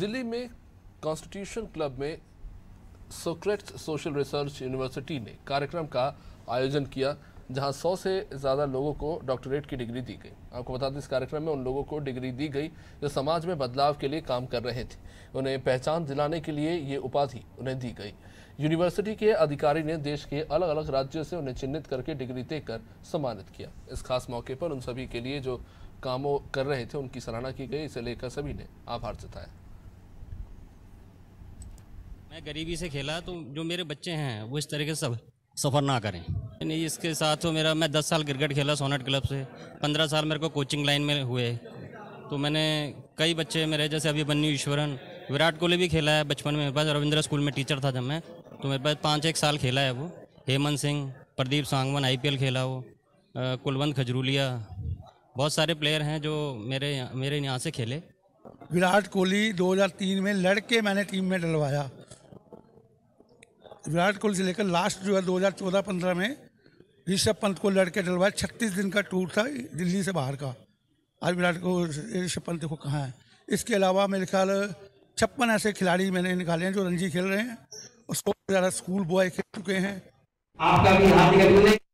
दिल्ली में constitution club में Socrates social research university ने कार्यक्रम का आयोजन किया जहां 100 से ज़्यादा लोगों को डॉक्टरेट की डिग्री दी गई आपको बता दें इस कार्यक्रम में उन लोगों को डिग्री दी गई जो समाज में बदलाव के लिए काम कर रहे थे उन्हें पहचान दिलाने के लिए ये उपाधि उन्हें दी गई यूनिवर्सिटी के अधिकारी ने देश के अलग अलग राज्यों से उन्हें चिन्हित करके डिग्री देकर सम्मानित किया इस खास मौके पर उन सभी के लिए जो कामों कर रहे थे उनकी सराहना की गई इसे लेकर सभी ने आभार जताया मैं गरीबी से खेला तो जो मेरे बच्चे हैं वो इस तरीके से सफ़र ना करें नहीं इसके साथ तो मेरा मैं दस साल क्रिकेट खेला सोनट क्लब से पंद्रह साल मेरे को कोचिंग लाइन में हुए तो मैंने कई बच्चे मेरे जैसे अभी बन्नी ईश्वरन विराट कोहली भी खेला है बचपन में मेरे पास रविंद्र स्कूल में टीचर था जब मैं तो मेरे पास पाँच एक साल खेला है वो हेमंत सिंह प्रदीप सांगवन आई खेला वो कुलवंत खजरूलिया बहुत सारे प्लेयर हैं जो मेरे मेरे यहाँ से खेले विराट कोहली 2003 में लड़के मैंने टीम में डलवाया विराट कोहली से लेकर लास्ट जो है चौदह पंद्रह में ऋषभ पंत को लड़के डलवाया छत्तीस दिन का टूर था दिल्ली से बाहर का आज विराट कोहली ऋषभ पंत को कहाँ है इसके अलावा मेरे ख्याल छप्पन ऐसे खिलाड़ी मैंने निकाले हैं जो रणजी खेल रहे हैं उसको ज़्यादा स्कूल बॉय खेल चुके हैं आपका भी हार्दिक